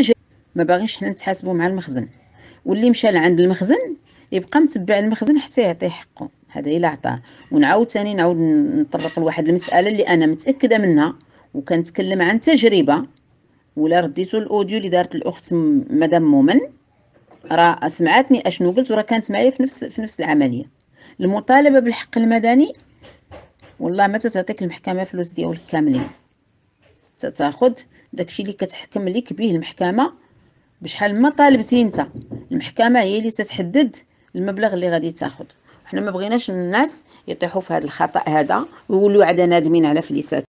جاي ما باغيش حنا نتحاسبوا مع المخزن واللي مشى لعند المخزن يبقى متبع المخزن حتى يعطيه حقه هذا الا عطاه ونعاود ثاني نعاود نطرق لواحد المساله اللي انا متاكده منها وكنتكلم عن تجربه ولا رديتو الاوديو اللي دارت الاخت مدام مومن راه سمعتني اشنو قلت وراه كانت معايا في نفس في نفس العمليه المطالبه بالحق المدني والله ما تعطيك المحكمه فلوس ديالك كاملين تاخذ داكشي اللي كتحكم لك به المحكمه بشحال ما طالبتي انت المحكمه هي اللي تتحدد المبلغ اللي غادي تاخذ حنا ما بغيناش الناس يطيحوا في هذا الخطا هذا ويقولوا عاد نادمين على فليسات